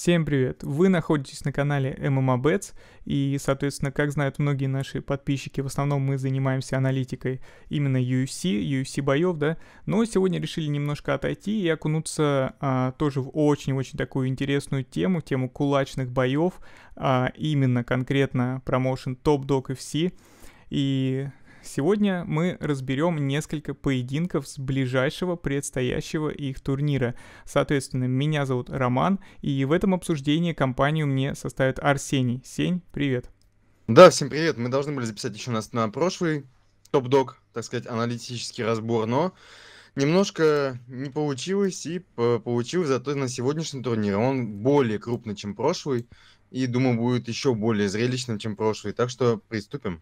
Всем привет! Вы находитесь на канале MMA MMABets, а и, соответственно, как знают многие наши подписчики, в основном мы занимаемся аналитикой именно UFC, UFC боев, да, но сегодня решили немножко отойти и окунуться а, тоже в очень-очень такую интересную тему, тему кулачных боев, а, именно конкретно промоушен Top Dog FC, и Сегодня мы разберем несколько поединков с ближайшего предстоящего их турнира. Соответственно, меня зовут Роман, и в этом обсуждении компанию мне составит Арсений. Сень, привет. Да, всем привет. Мы должны были записать еще нас на прошлый топ-дог, так сказать, аналитический разбор, но немножко не получилось, и получилось зато на сегодняшний турнир. Он более крупный, чем прошлый, и, думаю, будет еще более зрелищным, чем прошлый. Так что приступим.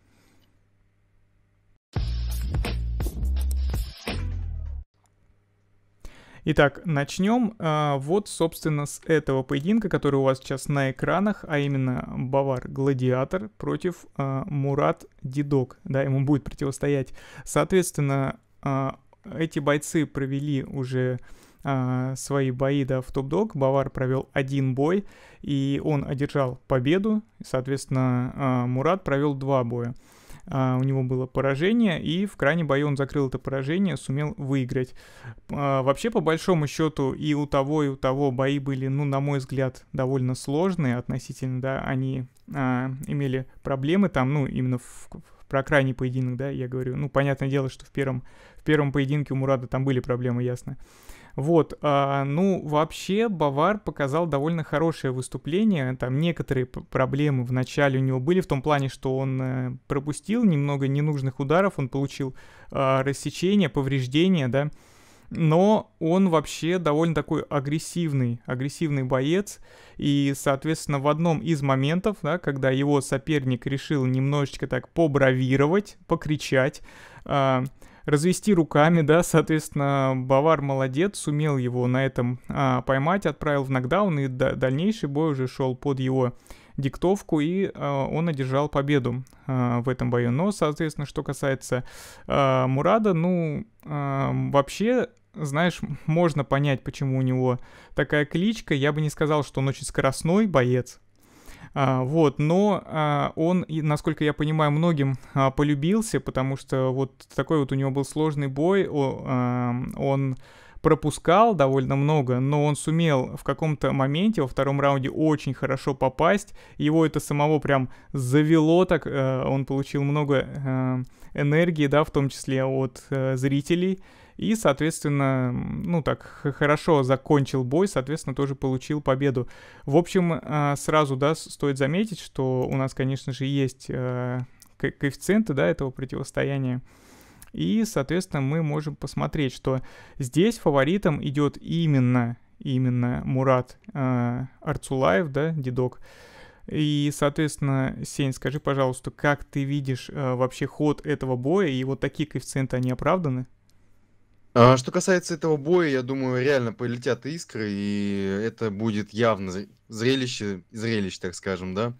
Итак, начнем э, а, вот, собственно, с этого поединка, который у вас сейчас на экранах, а именно Бавар Гладиатор против э, Мурат Дидок. Да, ему будет противостоять. Соответственно, э, эти бойцы провели уже э, свои бои да, в топ-дог. Бавар провел один бой, и он одержал победу. Соответственно, э, Мурат провел два боя. А, у него было поражение, и в крайне бою он закрыл это поражение, сумел выиграть. А, вообще, по большому счету, и у того, и у того бои были, ну, на мой взгляд, довольно сложные относительно, да, они а, имели проблемы там, ну, именно в, про крайний поединок, да, я говорю. Ну, понятное дело, что в первом, в первом поединке у Мурада там были проблемы, ясно. Вот, а, ну, вообще, Бавар показал довольно хорошее выступление. Там некоторые проблемы в начале у него были, в том плане, что он э, пропустил немного ненужных ударов, он получил а, рассечение, повреждение, да. Но он вообще довольно такой агрессивный, агрессивный боец. И, соответственно, в одном из моментов, да, когда его соперник решил немножечко так побравировать, покричать, а, развести руками, да, соответственно, Бавар молодец, сумел его на этом а, поймать, отправил в нокдаун, и дальнейший бой уже шел под его диктовку, и э, он одержал победу э, в этом бою. Но, соответственно, что касается э, Мурада, ну, э, вообще, знаешь, можно понять, почему у него такая кличка. Я бы не сказал, что он очень скоростной боец, а, вот, но а, он, насколько я понимаю, многим а, полюбился, потому что вот такой вот у него был сложный бой, он пропускал довольно много, но он сумел в каком-то моменте во втором раунде очень хорошо попасть. Его это самого прям завело, так э, он получил много э, энергии, да, в том числе от э, зрителей. И, соответственно, ну так хорошо закончил бой, соответственно, тоже получил победу. В общем, а, сразу, да, стоит заметить, что у нас, конечно же, есть э, коэффициенты, да, этого противостояния. И, соответственно, мы можем посмотреть, что здесь фаворитом идет именно, именно Мурат э, Арцулаев, да, дедок. И, соответственно, Сень, скажи, пожалуйста, как ты видишь э, вообще ход этого боя, и вот такие коэффициенты, они оправданы? А, что касается этого боя, я думаю, реально полетят искры, и это будет явно зрелище, зрелище, так скажем, да.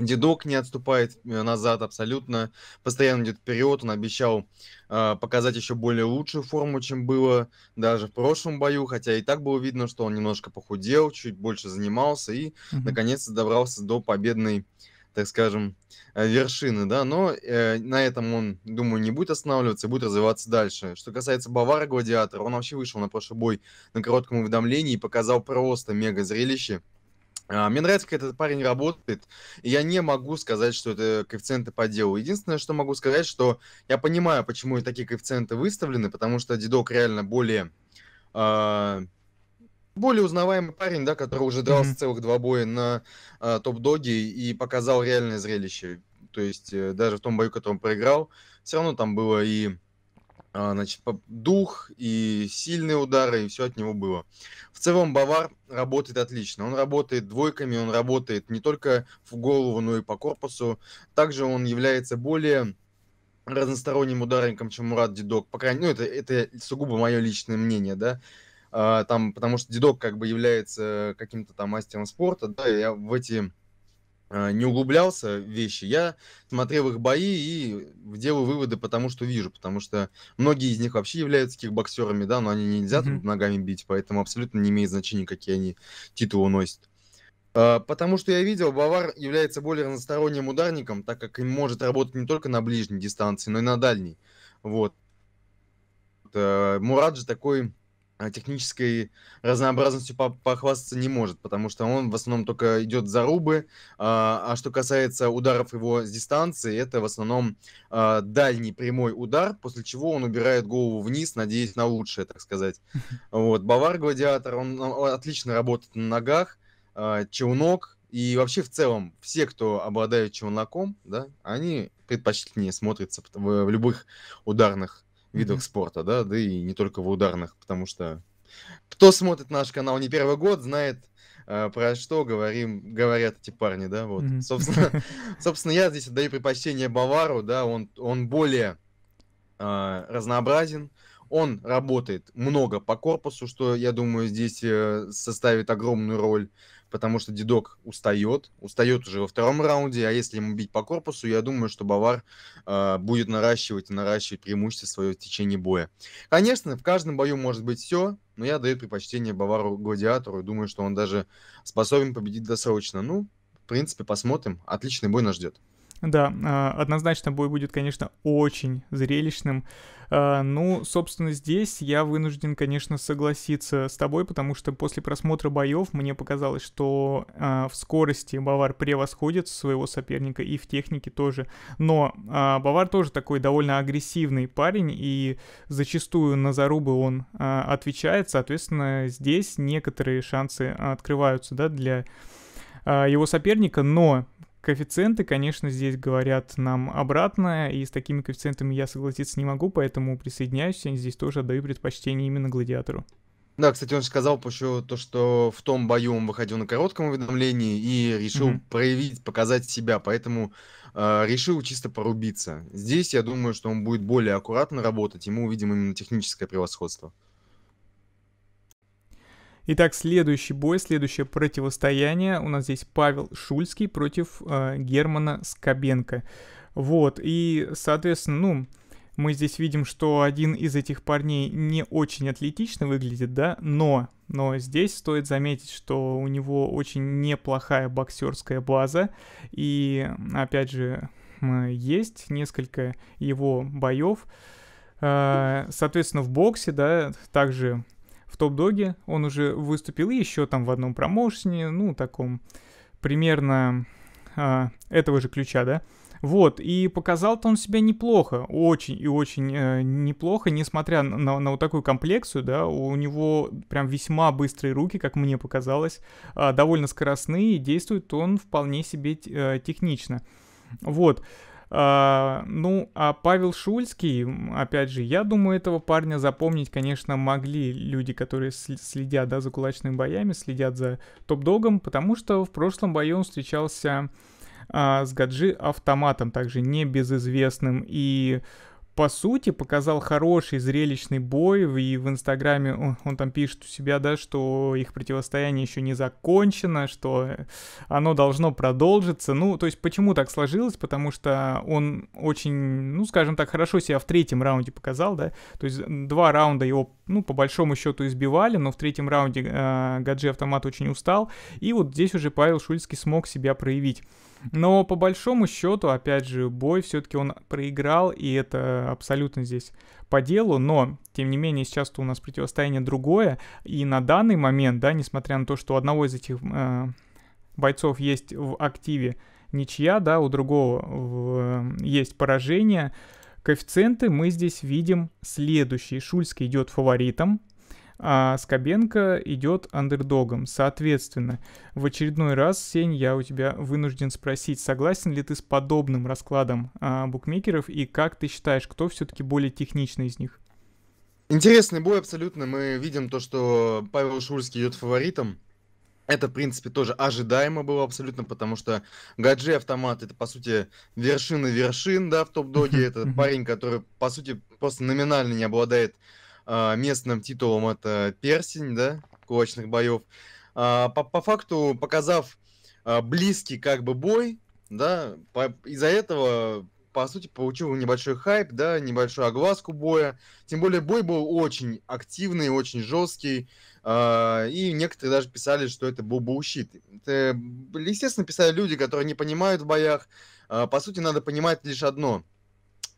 Дедок не отступает э, назад абсолютно, постоянно идет вперед, он обещал э, показать еще более лучшую форму, чем было даже в прошлом бою, хотя и так было видно, что он немножко похудел, чуть больше занимался и, mm-hmm. наконец, добрался до победной так скажем, э, вершины, да, но э, на этом он, думаю, не будет останавливаться и будет развиваться дальше. Что касается Бавара Гладиатора, он вообще вышел на прошлый бой на коротком уведомлении и показал просто мега зрелище. А, мне нравится, как этот парень работает. И я не могу сказать, что это коэффициенты по делу. Единственное, что могу сказать, что я понимаю, почему такие коэффициенты выставлены, потому что дедок реально более э, более узнаваемый парень, да, который уже дрался mm-hmm. целых два боя на э, топ-доге и показал реальное зрелище. То есть э, даже в том бою, который он проиграл, все равно там было и э, значит, дух, и сильные удары, и все от него было. В целом Бавар работает отлично. Он работает двойками, он работает не только в голову, но и по корпусу. Также он является более разносторонним ударником, чем Мурат Дидок. По крайней мере, ну, это, это сугубо мое личное мнение, да. А, там, потому что дедок как бы является каким-то там мастером спорта, да, я в эти а, не углублялся в вещи, я смотрел их бои и делаю выводы потому что вижу, потому что многие из них вообще являются кикбоксерами, да, но они нельзя mm-hmm. тут ногами бить, поэтому абсолютно не имеет значения, какие они титулы носят. А, потому что я видел, Бавар является более разносторонним ударником, так как им может работать не только на ближней дистанции, но и на дальней. Вот. Мурад же такой а, технической разнообразностью похвастаться не может, потому что он в основном только идет за рубы, а, а что касается ударов его с дистанции, это в основном а, дальний прямой удар, после чего он убирает голову вниз, надеясь на лучшее, так сказать. Вот. Бавар-гладиатор, он отлично работает на ногах, челнок, и вообще в целом все, кто обладает челноком, да, они предпочтительнее смотрятся в любых ударных видах mm-hmm. спорта, да, да и не только в ударных, потому что кто смотрит наш канал не первый год, знает, э, про что говорим, говорят эти парни, да, вот. Mm-hmm. Собственно, собственно, я здесь отдаю предпочтение Бавару, да, он, он более э, разнообразен, он работает много по корпусу, что, я думаю, здесь э, составит огромную роль потому что дедок устает, устает уже во втором раунде, а если ему бить по корпусу, я думаю, что Бавар э, будет наращивать и наращивать преимущество свое в течение боя. Конечно, в каждом бою может быть все, но я даю предпочтение Бавару Гладиатору, думаю, что он даже способен победить досрочно. Ну, в принципе, посмотрим, отличный бой нас ждет. Да, а, однозначно бой будет, конечно, очень зрелищным. А, ну, собственно, здесь я вынужден, конечно, согласиться с тобой, потому что после просмотра боев мне показалось, что а, в скорости Бавар превосходит своего соперника и в технике тоже. Но Бавар тоже такой довольно агрессивный парень, и зачастую на зарубы он отвечает, соответственно, здесь некоторые шансы открываются, да, для его соперника, но Коэффициенты, конечно, здесь говорят нам обратное, и с такими коэффициентами я согласиться не могу, поэтому присоединяюсь, я здесь тоже отдаю предпочтение именно гладиатору. Да, кстати, он же сказал еще то, что в том бою он выходил на коротком уведомлении и решил mm-hmm. проявить, показать себя, поэтому э, решил чисто порубиться. Здесь я думаю, что он будет более аккуратно работать, и мы увидим именно техническое превосходство. Итак, следующий бой, следующее противостояние. У нас здесь Павел Шульский против э, Германа Скобенко. Вот, и, соответственно, ну, мы здесь видим, что один из этих парней не очень атлетично выглядит, да, но, но здесь стоит заметить, что у него очень неплохая боксерская база, и, опять же, есть несколько его боев, э, Соответственно, в боксе, да, также в топ-доге. Он уже выступил еще там в одном промоушене, ну, таком примерно э, этого же ключа, да. Вот, и показал-то он себя неплохо, очень и очень э, неплохо, несмотря на, на, вот такую комплекцию, да, у него прям весьма быстрые руки, как мне показалось, э, довольно скоростные, действует он вполне себе э, технично. Вот. А, ну, а Павел Шульский, опять же, я думаю, этого парня запомнить, конечно, могли люди, которые следят да, за кулачными боями, следят за топ-догом, потому что в прошлом бою он встречался а, с Гаджи автоматом, также небезызвестным, и по сути, показал хороший зрелищный бой, и в Инстаграме он, там пишет у себя, да, что их противостояние еще не закончено, что оно должно продолжиться. Ну, то есть, почему так сложилось? Потому что он очень, ну, скажем так, хорошо себя в третьем раунде показал, да, то есть два раунда его, ну, по большому счету избивали, но в третьем раунде э, Гаджи Автомат очень устал, и вот здесь уже Павел Шульский смог себя проявить. Но по большому счету, опять же, бой все-таки он проиграл, и это Э, абсолютно здесь по делу, но, тем не менее, сейчас-то у нас противостояние другое, и на данный момент, да, несмотря на то, что у одного из этих э, бойцов есть в активе ничья, да, у другого в, э, есть поражение, коэффициенты мы здесь видим следующие. Шульский идет фаворитом, а Скобенко идет андердогом. Соответственно, в очередной раз, Сень, я у тебя вынужден спросить, согласен ли ты с подобным раскладом а, букмекеров и как ты считаешь, кто все-таки более техничный из них? Интересный бой абсолютно. Мы видим то, что Павел Шульский идет фаворитом. Это, в принципе, тоже ожидаемо было абсолютно, потому что Гаджи Автомат это, по сути, вершина вершин, да, в топ-доге. Это парень, который, по сути, просто номинально не обладает а, местным титулом это персень, да, кулачных боев. А, по, по факту, показав а, близкий как бы бой, да, из-за этого, по сути, получил небольшой хайп, да, небольшую огласку боя. Тем более бой был очень активный, очень жесткий, и некоторые даже писали, что это был булщит. Это, естественно, писали люди, которые не понимают в боях. по сути, надо понимать лишь одно –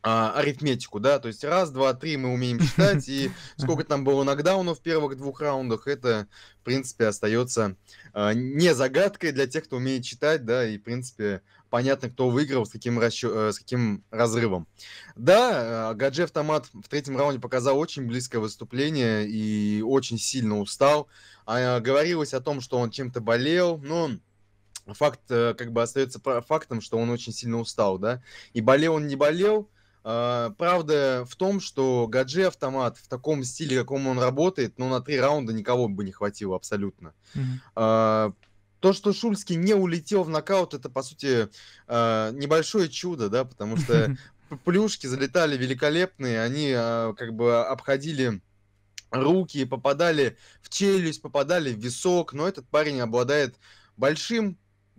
а, арифметику, да, то есть раз, два, три мы умеем считать, и сколько там было нокдаунов в первых двух раундах, это, в принципе, остается а, не загадкой для тех, кто умеет читать, да, и, в принципе, понятно, кто выиграл, с каким, расчё... Э, с каким разрывом. Да, а, Гаджи Автомат в третьем раунде показал очень близкое выступление и очень сильно устал. А, говорилось о том, что он чем-то болел, но факт э, как бы остается фактом, что он очень сильно устал, да. И болел он не болел, а, правда в том, что Гаджи автомат в таком стиле, каком он работает, ну, на три раунда никого бы не хватило абсолютно. Mm-hmm. То, что Шульский не улетел в нокаут, это, по сути, а, небольшое чудо, да, потому что плюшки залетали великолепные, они как бы обходили руки, попадали в челюсть, попадали в висок, но этот парень обладает большим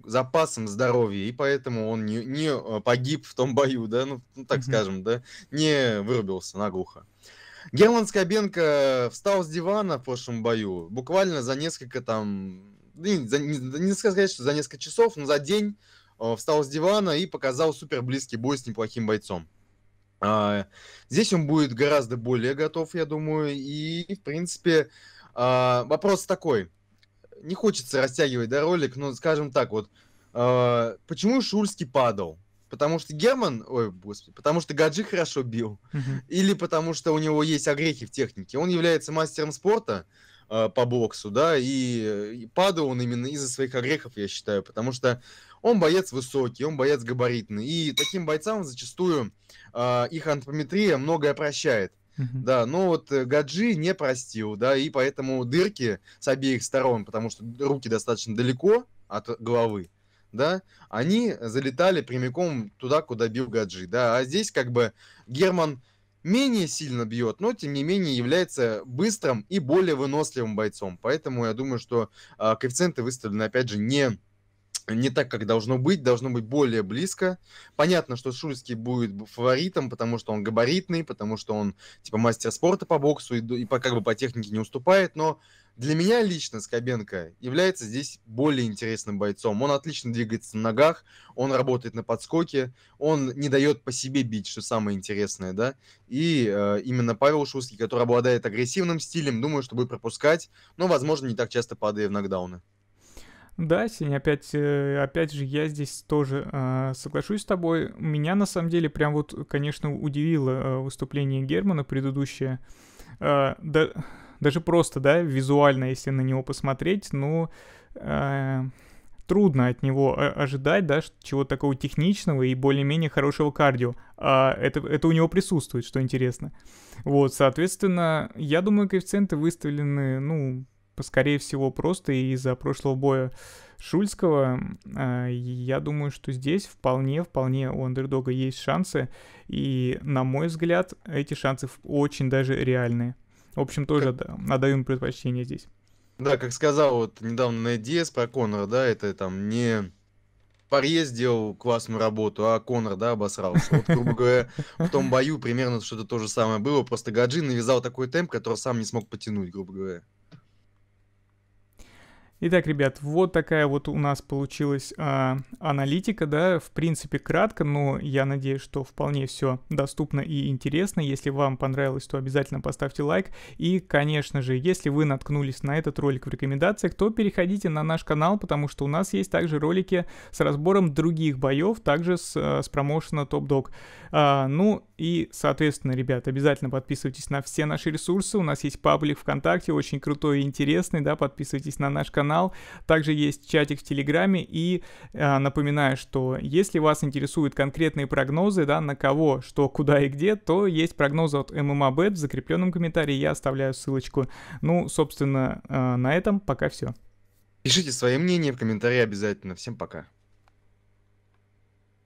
запасом здоровья, и поэтому он не, не э, погиб в том бою, да, ну, ну так mm-hmm. скажем, да, не вырубился наглухо. Герман Скобенко встал с дивана в прошлом бою, буквально за несколько там, не, за, не, сказать, что за несколько часов, но за день э, встал с дивана и показал супер близкий бой с неплохим бойцом. Э, здесь он будет гораздо более готов, я думаю, и, в принципе, э, вопрос такой – не хочется растягивать да, ролик, но скажем так вот, э, почему Шульский падал? Потому что Герман, ой, господи, потому что Гаджи хорошо бил, угу. или потому что у него есть огрехи в технике. Он является мастером спорта э, по боксу, да, и, и падал он именно из-за своих огрехов, я считаю, потому что он боец высокий, он боец габаритный, и таким бойцам зачастую э, их антропометрия многое прощает. Да, но вот э, Гаджи не простил, да, и поэтому дырки с обеих сторон, потому что руки достаточно далеко от головы, да, они залетали прямиком туда, куда бил Гаджи, да, а здесь как бы Герман менее сильно бьет, но тем не менее является быстрым и более выносливым бойцом, поэтому я думаю, что э, коэффициенты выставлены, опять же, не не так, как должно быть, должно быть более близко. Понятно, что Шульский будет фаворитом, потому что он габаритный, потому что он типа мастер спорта по боксу и, и по, как бы по технике не уступает, но для меня лично Скобенко является здесь более интересным бойцом. Он отлично двигается на ногах, он работает на подскоке, он не дает по себе бить, что самое интересное, да. И э, именно Павел Шуский, который обладает агрессивным стилем, думаю, что будет пропускать, но, возможно, не так часто падая в нокдауны. Да, Сень, опять, э, опять же, я здесь тоже э, соглашусь с тобой. Меня на самом деле прям вот, конечно, удивило э, выступление Германа предыдущее. Э, да, даже просто, да, визуально, если на него посмотреть, ну, э, трудно от него ожидать, да, чего-то такого техничного и более-менее хорошего кардио. А это, это у него присутствует, что интересно. Вот, соответственно, я думаю, коэффициенты выставлены, ну, скорее всего, просто из-за прошлого боя Шульского. А, я думаю, что здесь вполне, вполне у андердога есть шансы. И, на мой взгляд, эти шансы очень даже реальные. В общем, тоже как... отдаю предпочтение здесь. Да, как сказал вот недавно Нед Диас про Конора, да, это там не Парье сделал классную работу, а Конор, да, обосрался. Вот, грубо говоря, в том бою примерно что-то то же самое было, просто Гаджи навязал такой темп, который сам не смог потянуть, грубо говоря. Итак, ребят, вот такая вот у нас получилась а, аналитика, да, в принципе кратко, но я надеюсь, что вполне все доступно и интересно. Если вам понравилось, то обязательно поставьте лайк. И, конечно же, если вы наткнулись на этот ролик в рекомендациях, то переходите на наш канал, потому что у нас есть также ролики с разбором других боев, также с, э, с промоушена Top Dog. А, ну, и, соответственно, ребят, обязательно подписывайтесь на все наши ресурсы. У нас есть паблик ВКонтакте, очень крутой и интересный, да, подписывайтесь на наш канал. Также есть чатик в Телеграме. И э, напоминаю, что если вас интересуют конкретные прогнозы, да, на кого, что, куда и где, то есть прогнозы от ММАБет. В закрепленном комментарии я оставляю ссылочку. Ну, собственно, э, на этом пока все. Пишите свое мнение в комментарии обязательно. Всем пока.